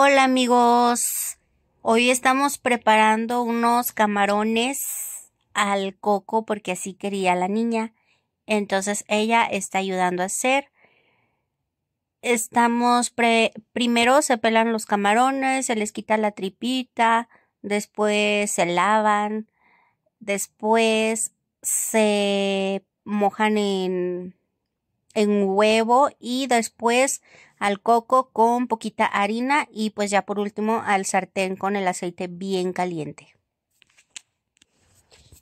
Hola amigos, hoy estamos preparando unos camarones al coco porque así quería la niña. Entonces ella está ayudando a hacer. Estamos primero se pelan los camarones, se les quita la tripita, después se lavan, después se mojan en en huevo y después al coco con poquita harina y pues ya por último al sartén con el aceite bien caliente.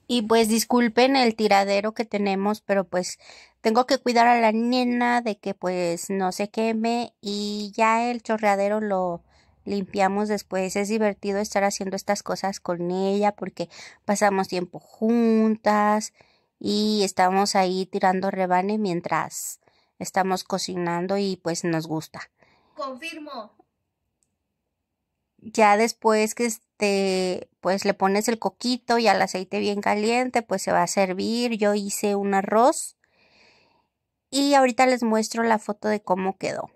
Y pues disculpen el tiradero que tenemos, pero pues tengo que cuidar a la nena de que pues no se queme y ya el chorreadero lo limpiamos después. Es divertido estar haciendo estas cosas con ella porque pasamos tiempo juntas y estamos ahí tirando rebane mientras estamos cocinando y pues nos gusta. Confirmo. Ya después que este, pues le pones el coquito y al aceite bien caliente, pues se va a servir. Yo hice un arroz y ahorita les muestro la foto de cómo quedó.